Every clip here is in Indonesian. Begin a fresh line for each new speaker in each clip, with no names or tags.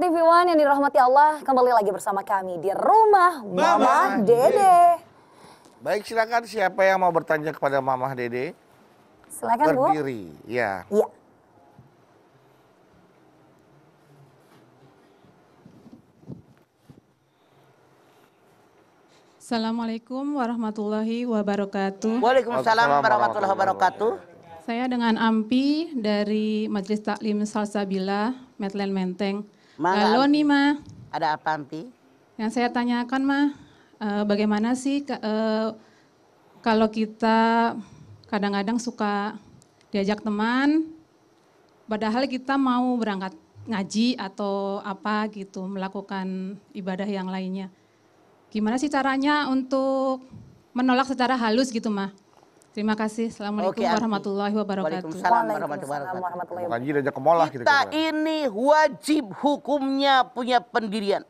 Smart TV One yang dirahmati Allah kembali lagi bersama kami di rumah Mama, Mama Dede. Dede.
Baik silakan siapa yang mau bertanya kepada Mama Dede?
Silakan Berdiri, Bu. ya. Iya.
Assalamualaikum warahmatullahi wabarakatuh. Waalaikumsalam warahmatullahi wabarakatuh. Saya dengan Ampi dari Majelis Taklim Salsabila, Medlen Menteng. Ma, Halo nih Ma. Ada apa nanti? Yang saya tanyakan Ma, eh, bagaimana sih eh, kalau kita kadang-kadang suka diajak teman, padahal kita mau berangkat ngaji atau apa gitu, melakukan ibadah yang lainnya. Gimana sih caranya untuk menolak secara halus gitu mah? Terima kasih. Assalamualaikum okay, warahmatullahi wabarakatuh. Waalaikumsalam
warahmatullahi wabarakatuh.
Haji dan kita. Kita gitu,
ini wajib hukumnya punya pendirian.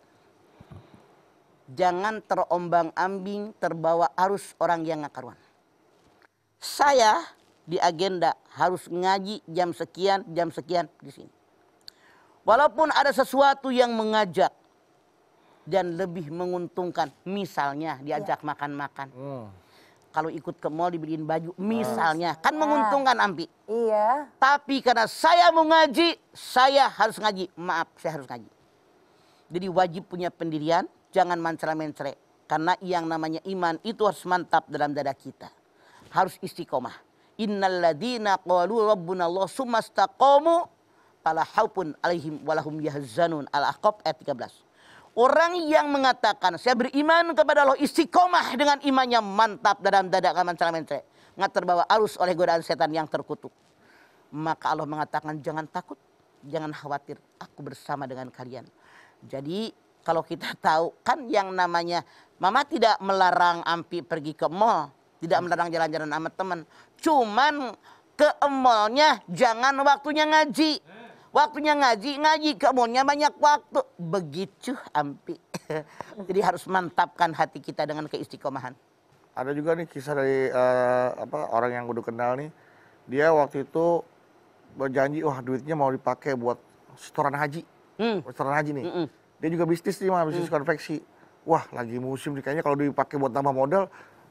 Jangan terombang-ambing terbawa arus orang yang ngakaruan. Saya di agenda harus ngaji jam sekian, jam sekian di sini. Walaupun ada sesuatu yang mengajak dan lebih menguntungkan, misalnya diajak ya. makan-makan. Ya kalau ikut ke mall dibeliin baju misalnya kan nah. menguntungkan Ampi. Iya. Tapi karena saya mau ngaji, saya harus ngaji. Maaf, saya harus ngaji. Jadi wajib punya pendirian, jangan mencela-mencela karena yang namanya iman itu harus mantap dalam dada kita. Harus istiqomah. Innaladina qalu rabbunallah Allah sumastaqamu fala haupun alaihim walahum yahzanun al-ahqaf ayat 13. Orang yang mengatakan saya beriman kepada Allah istiqomah dengan imannya mantap dalam dada kaman mentre nggak terbawa arus oleh godaan setan yang terkutuk. Maka Allah mengatakan jangan takut, jangan khawatir, aku bersama dengan kalian. Jadi kalau kita tahu kan yang namanya mama tidak melarang Ampi pergi ke mall, tidak melarang jalan-jalan sama teman. Cuman ke mallnya jangan waktunya ngaji. Waktunya ngaji, ngaji. Kamunya banyak waktu. Begitu ampi. Jadi harus mantapkan hati kita dengan keistiqomahan.
Ada juga nih kisah dari uh, apa orang yang kudu kenal nih. Dia waktu itu berjanji, wah duitnya mau dipakai buat setoran haji. Hmm. Setoran haji nih. Mm -mm. Dia juga bisnis nih, mah bisnis hmm. konveksi. Wah lagi musim nih, kayaknya kalau dipakai buat tambah modal,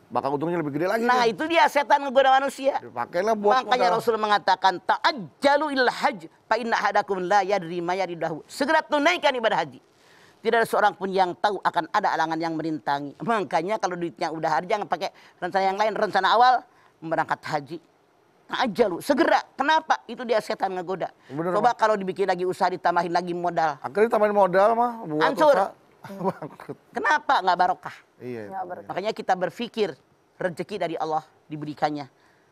bakal untungnya lebih gede lagi. Nah, kan?
itu dia setan menggoda manusia. Dipakailah buat Makanya modal. Rasul mengatakan ta'ajjalu il haj fa inna hadakum la yadri ma dahulu. Segera tunaikan ibadah haji. Tidak ada seorang pun yang tahu akan ada alangan yang merintangi. Makanya kalau duitnya udah hari jangan pakai rencana yang lain, rencana awal berangkat haji. aja lu segera. Kenapa? Itu dia setan ngegoda. Bener, Coba kalau dibikin lagi usaha ditambahin lagi modal. Akhirnya tambahin modal mah Hancur. Kenapa nggak barokah? Iya. iya. Makanya kita berpikir rezeki dari Allah diberikannya.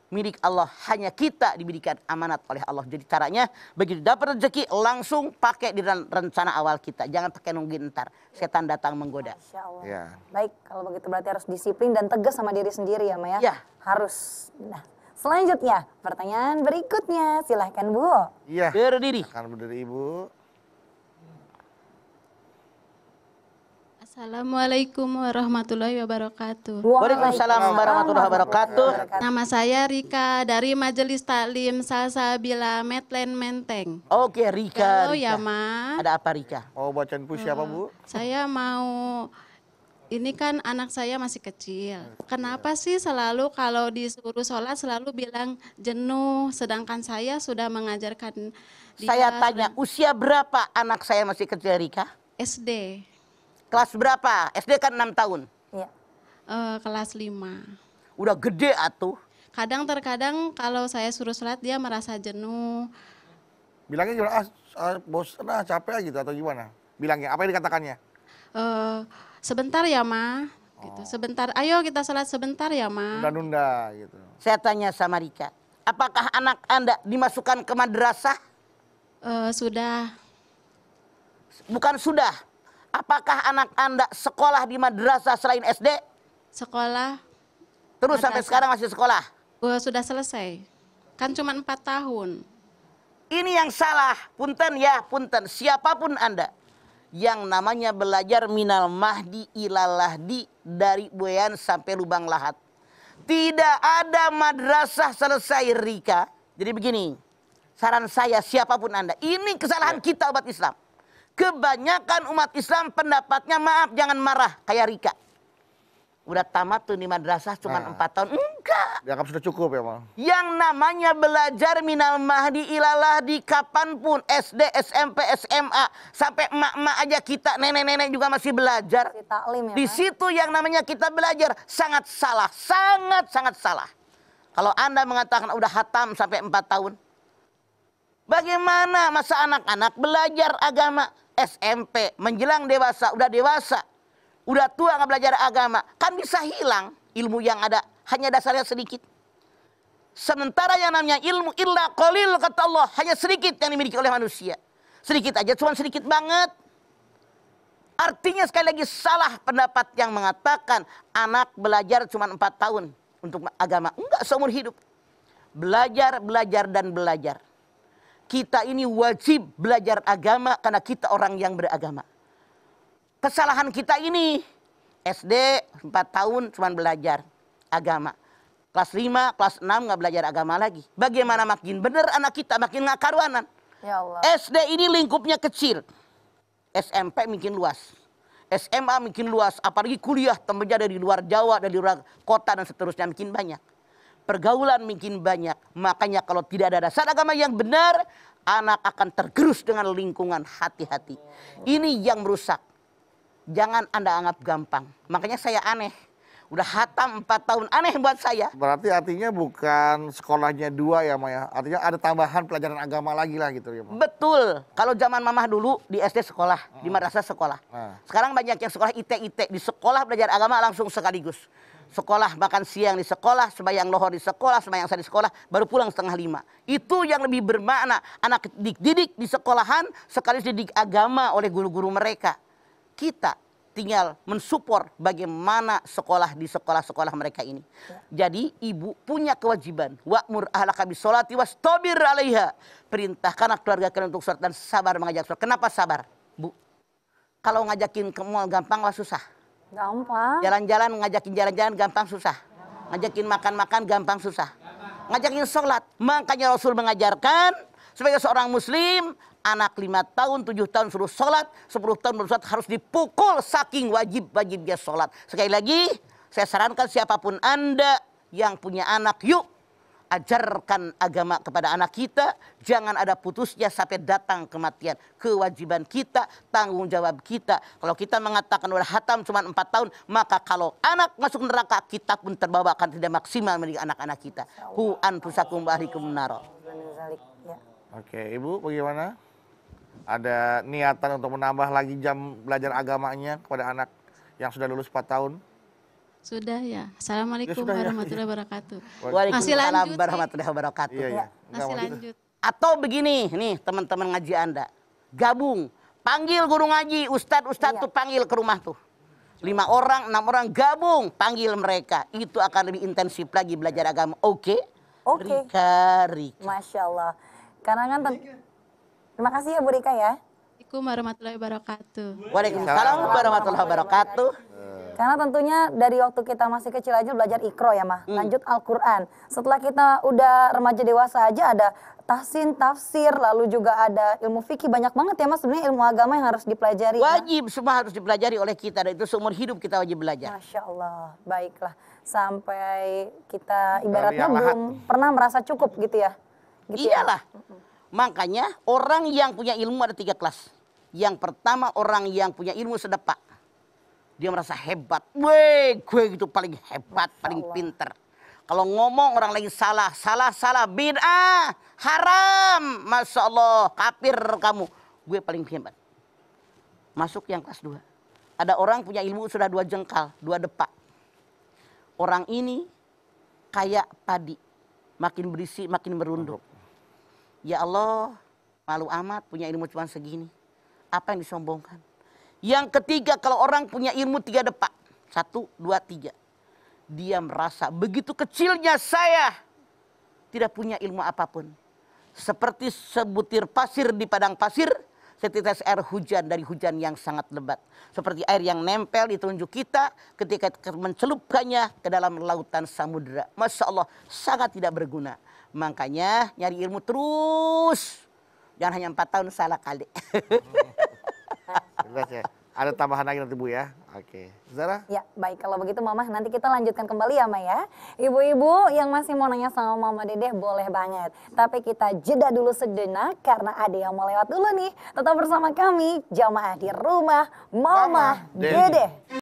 Milik Allah hanya kita diberikan amanat oleh Allah. Jadi caranya begitu dapat rezeki langsung pakai di rencana awal kita. Jangan pakai nungguin ntar setan datang menggoda. Masya
Ya. Baik, kalau begitu berarti harus disiplin dan tegas sama diri sendiri ya Maya. Ya. Iya. Harus. Nah, selanjutnya pertanyaan berikutnya silahkan Bu.
Iya. Berdiri. Akan berdiri Ibu.
Assalamualaikum
warahmatullahi wabarakatuh. Waalaikumsalam warahmatullahi wabarakatuh. Nama saya Rika dari Majelis Taklim Salsabila Medland Menteng. Oke, Rika. Halo, Rika. ya, Ma. Ada apa, Rika? Oh, bacaan puisi siapa, Bu? Oh, saya mau ini kan anak saya masih kecil. Kenapa sih selalu kalau disuruh sholat selalu bilang jenuh, sedangkan saya sudah mengajarkan dia. Saya tanya, usia berapa anak saya masih kecil Rika? SD. Kelas berapa? SD kan 6 tahun. Iya. Uh, kelas 5. Udah gede atuh. Kadang terkadang kalau saya suruh sholat dia merasa jenuh.
Bilangnya gimana? Ah, ah bos, ah capek ah, gitu atau gimana? Bilangnya apa yang dikatakannya?
Uh, sebentar ya, Ma. Gitu. Oh. Gitu. Sebentar, ayo kita sholat sebentar ya, Ma.
Nunda-nunda gitu. Saya
tanya sama Rika, apakah anak Anda dimasukkan ke madrasah? Uh, sudah. Bukan sudah, Apakah anak Anda sekolah di madrasah selain SD? Sekolah. Terus madrasa. sampai sekarang masih sekolah? Gua oh, sudah selesai. Kan cuma empat tahun. Ini yang salah, punten ya, punten. Siapapun Anda yang namanya belajar minal mahdi ilallah di dari buayan sampai lubang lahat. Tidak ada madrasah selesai Rika. Jadi begini, saran saya siapapun Anda, ini kesalahan ya. kita umat Islam. Kebanyakan umat Islam pendapatnya maaf jangan marah kayak Rika. Udah tamat tuh di madrasah cuma nah, 4 tahun. Enggak.
Dianggap sudah cukup ya, Bang.
Yang namanya belajar minal mahdi ilalah di kapanpun. SD, SMP, SMA. Sampai emak-emak aja kita, nenek-nenek juga masih belajar. Di, ya, di situ yang namanya kita belajar. Sangat salah. Sangat, sangat salah. Kalau Anda mengatakan udah hatam sampai 4 tahun. Bagaimana masa anak-anak belajar agama? SMP, menjelang dewasa, udah dewasa, udah tua nggak belajar agama, kan bisa hilang ilmu yang ada, hanya dasarnya sedikit. Sementara yang namanya ilmu illa kolil kata Allah, hanya sedikit yang dimiliki oleh manusia. Sedikit aja, cuma sedikit banget. Artinya sekali lagi salah pendapat yang mengatakan anak belajar cuma empat tahun untuk agama. Enggak seumur hidup. Belajar, belajar, dan belajar kita ini wajib belajar agama karena kita orang yang beragama. Kesalahan kita ini SD 4 tahun cuma belajar agama. Kelas 5, kelas 6 nggak belajar agama lagi. Bagaimana makin bener anak kita makin karuanan. Ya Allah. SD ini lingkupnya kecil. SMP mungkin luas. SMA mungkin luas, apalagi kuliah temennya dari luar Jawa, dari luar kota dan seterusnya mungkin banyak pergaulan mungkin banyak. Makanya kalau tidak ada dasar agama yang benar, anak akan tergerus dengan lingkungan hati-hati. Ini yang merusak. Jangan Anda anggap gampang. Makanya saya aneh. Udah hatam 4 tahun aneh buat saya.
Berarti artinya bukan sekolahnya dua ya Maya. Artinya ada tambahan pelajaran agama lagi lah gitu ya. Ma. Betul.
Kalau zaman mamah dulu di SD sekolah, hmm. di madrasah sekolah. Hmm. Sekarang banyak yang sekolah IT-IT di sekolah belajar agama langsung sekaligus sekolah makan siang di sekolah, sembahyang lohor di sekolah, sembahyang saya di sekolah, baru pulang setengah lima. Itu yang lebih bermakna. Anak didik di sekolahan sekaligus didik agama oleh guru-guru mereka. Kita tinggal mensupport bagaimana sekolah di sekolah-sekolah mereka ini. Ya. Jadi ibu punya kewajiban wa'mur ahlaka bisolati tobir 'alaiha. Perintahkan keluarga kalian untuk sholat dan sabar mengajak sholat. Kenapa sabar, Bu? Kalau ngajakin ke mall gampang lah susah.
Gampang. Jalan-jalan
ngajakin jalan-jalan gampang susah. Ngajakin makan-makan gampang susah. Ngajakin sholat. Makanya Rasul mengajarkan sebagai seorang muslim anak lima tahun, tujuh tahun suruh sholat, sepuluh tahun baru harus dipukul saking wajib wajibnya sholat. Sekali lagi saya sarankan siapapun Anda yang punya anak yuk ajarkan agama kepada anak kita, jangan ada putusnya sampai datang kematian. Kewajiban kita, tanggung jawab kita. Kalau kita mengatakan wal hatam cuma empat tahun, maka kalau anak masuk neraka, kita pun terbawa akan tidak maksimal mendidik anak-anak kita. Hu
pusakum bahrikum naro. Oke, Ibu bagaimana? Ada niatan untuk menambah lagi jam belajar agamanya kepada anak yang sudah lulus 4 tahun?
Sudah ya. Assalamualaikum ya, sudah, warahmatullahi ya. wabarakatuh. Waalaikumsalam
warahmatullahi wabarakatuh. Iya, iya. Masih lanjut. Atau
begini nih teman-teman ngaji Anda. Gabung. Panggil guru ngaji, ustadz ustadz iya. tuh panggil ke rumah tuh. Lima orang, enam orang gabung, panggil mereka. Itu akan lebih intensif lagi belajar agama. Oke? Okay? Oke. Okay. Rika, Rika.
Masya Allah. Karena kan... Terima kasih ya Bu Rika ya. Assalamualaikum warahmatullahi wabarakatuh. Waalaikumsalam warahmatullahi
wabarakatuh.
Karena tentunya dari waktu kita masih kecil aja belajar ikro ya mah, hmm. lanjut Al-Quran. Setelah kita udah remaja dewasa aja ada tahsin, tafsir, lalu juga ada ilmu fikih banyak banget ya mas. Sebenarnya ilmu agama yang harus dipelajari. Ya.
Wajib, ya? semua harus dipelajari oleh kita dan itu seumur hidup kita wajib belajar.
Masya Allah, baiklah. Sampai kita ibaratnya belum pernah merasa cukup gitu ya. Gitu ya. Iyalah. Ya? Makanya orang yang punya
ilmu ada tiga kelas. Yang pertama orang yang punya ilmu sedepak. Dia merasa hebat. Weh, gue gitu paling hebat, paling pinter. Kalau ngomong orang lagi salah, salah, salah, bid'ah, haram. Masya Allah, kafir kamu. Gue paling hebat. Masuk yang kelas 2. Ada orang punya ilmu sudah dua jengkal, dua depak. Orang ini kayak padi. Makin berisi, makin merunduk. Ya Allah, malu amat punya ilmu cuma segini. Apa yang disombongkan? Yang ketiga kalau orang punya ilmu tiga depak. Satu, dua, tiga. Dia merasa begitu kecilnya saya tidak punya ilmu apapun. Seperti sebutir pasir di padang pasir, setetes air hujan dari hujan yang sangat lebat. Seperti air yang nempel di telunjuk kita ketika mencelupkannya ke dalam lautan samudera. Masya Allah, sangat tidak berguna. Makanya nyari ilmu terus. Jangan hanya empat tahun salah
kali. Jelas ya. Ada tambahan lagi nanti Bu ya. Oke. Zara?
Ya, baik. Kalau begitu Mama nanti kita lanjutkan kembali ya, Ma ya. Ibu-ibu yang masih mau nanya sama Mama Dedeh boleh banget. Tapi kita jeda dulu sejenak karena ada yang mau lewat dulu nih. Tetap bersama kami jamaah di rumah Mama, Mama Dedeh. Dedeh.